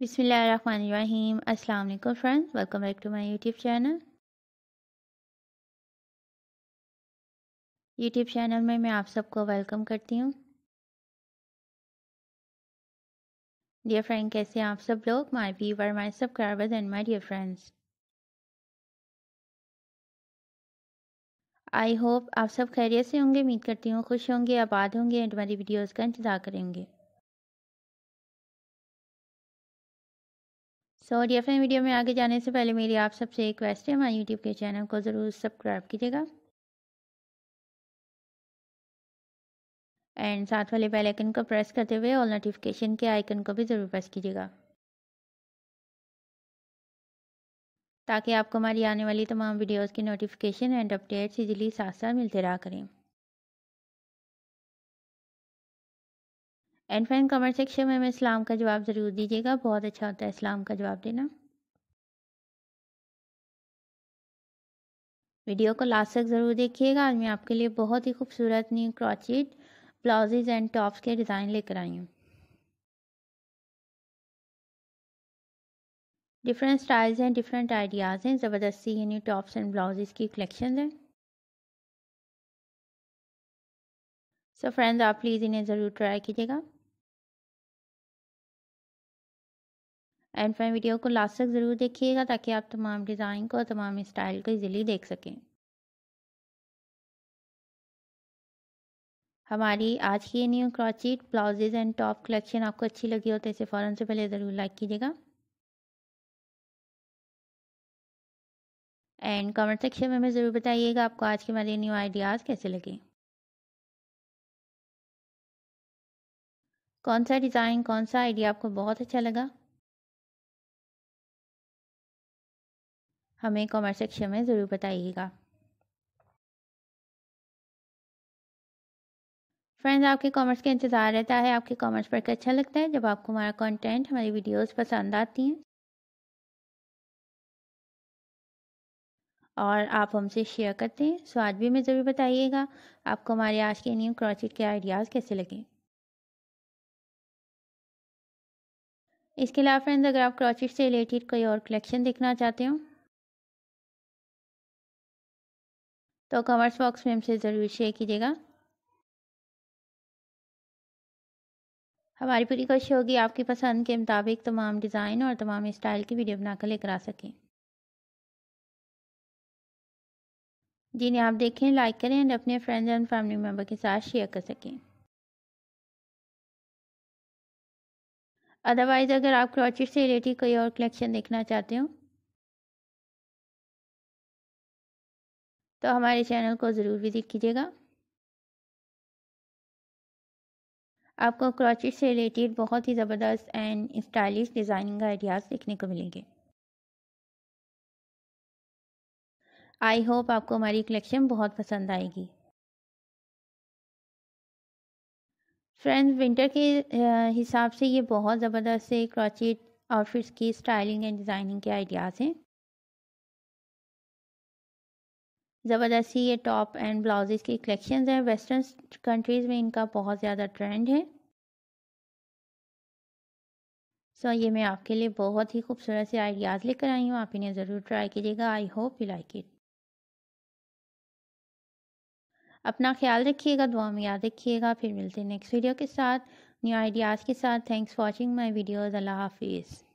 बिसमीम अस्सलाम वालेकुम friends welcome back to my YouTube channel YouTube channel में मैं आप सबको वेलकम करती हूँ डियर फ्रेंड कैसे आप सब लोग my viewer my subscribers and my dear friends I hope आप सब खैरियत से होंगे उम्मीद करती हूँ खुश होंगे आबाद होंगे एंड मेरी वीडियोज़ का इंतज़ार करेंगे सो डियर फ्रेंड वीडियो में आगे जाने से पहले मेरी आप सबसे एक रिक्वेस्ट है हमारे यूट्यूब के चैनल को ज़रूर सब्सक्राइब कीजिएगा एंड साथ वाले बेल आइकन को प्रेस करते हुए ऑल नोटिफिकेशन के आइकन को भी ज़रूर प्रेस कीजिएगा ताकि आपको हमारी आने वाली तमाम वीडियोस की नोटिफिकेशन एंड अपडेट्स इजीली साथ साथ मिलते रहा करें एंड फ्रेंड कमेंट सेक्शन में हमें इस्लाम का जवाब ज़रूर दीजिएगा बहुत अच्छा होता है इस्लाम का जवाब देना वीडियो को लास्ट तक ज़रूर देखिएगा आज मैं आपके लिए बहुत ही खूबसूरत new crochet blouses and tops के डिज़ाइन लेकर आई हूँ डिफरेंट स्टाइल्स हैं डिफरेंट आइडियाज़ हैं ज़बरदस्ती ये न्यू टॉप्स एंड ब्लाउजेज़ की कलेक्शन है सो so फ्रेंड्स आप प्लीज़ इन्हें ज़रूर ट्राई कीजिएगा एंड फ्रेंड वीडियो को लास्ट तक ज़रूर देखिएगा ताकि आप तमाम डिज़ाइन को और तमाम स्टाइल को इजीली देख सकें हमारी आज की new crochet blouses and top collection आपको अच्छी लगी हो तो इसे फ़ौरन से पहले ज़रूर लाइक कीजिएगा एंड कमेंट सेक्शन में हमें ज़रूर बताइएगा आपको आज के हमारे न्यू आइडियाज़ कैसे लगे कौन सा डिज़ाइन कौन सा आइडिया आपको बहुत अच्छा लगा हमें कमेंट सेक्शन में ज़रूर बताइएगा फ्रेंड्स आपके कमेंट्स का इंतज़ार रहता है आपके कमेंट्स के अच्छा लगता है जब आपको हमारा कंटेंट हमारी वीडियोस पसंद आती हैं और आप हमसे शेयर करते हैं सो तो आज भी हमें ज़रूर बताइएगा आपको हमारे आज के न्यू क्रॉचिट के आइडियाज़ कैसे लगे इसके अलावा फ्रेंड्स अगर आप क्रॉचिट से रिलेटेड कोई और कलेक्शन देखना चाहते हो तो कमेंट्स बॉक्स में हमसे ज़रूर शेयर कीजिएगा हमारी पूरी कोशिश होगी आपकी पसंद के मुताबिक तमाम डिज़ाइन और तमाम स्टाइल की वीडियो बनाकर लेकर आ सकें जिन्हें आप देखें लाइक करें और अपने फ्रेंड्स एंड फैमिली मेम्बर के साथ शेयर कर सकें अदरवाइज़ अगर आप क्रॉचेट से रिलेटेड कोई और कलेक्शन देखना चाहते हो तो हमारे चैनल को ज़रूर विज़िट कीजिएगा आपको क्रॉचेट से रिलेटेड बहुत ही ज़बरदस्त एंड स्टाइलिश डिज़ाइनिंग आइडियाज़ देखने को मिलेंगे आई होप आपको हमारी कलेक्शन बहुत पसंद आएगी फ्रेंड्स विंटर के हिसाब से ये बहुत ज़बरदस्त से क्रॉचेट आउटफिट्स की स्टाइलिंग एंड डिज़ाइनिंग के आइडियाज़ हैं ज़बरदस्ती ये टॉप एंड ब्लाउज़ की कलेक्शन हैं वेस्टर्न कंट्रीज़ में इनका बहुत ज़्यादा ट्रेंड है सो so, ये मैं आपके लिए बहुत ही खूबसूरत से आइडियाज़ लेकर आई हूँ आप इन्हें ज़रूर ट्राई कीजिएगा I hope you like it अपना ख्याल रखिएगा दुआ में याद रखिएगा फिर मिलते हैं नेक्स्ट वीडियो के साथ न्यू आइडियाज़ के साथ thanks for watching my videos अल्लाह हाफिज़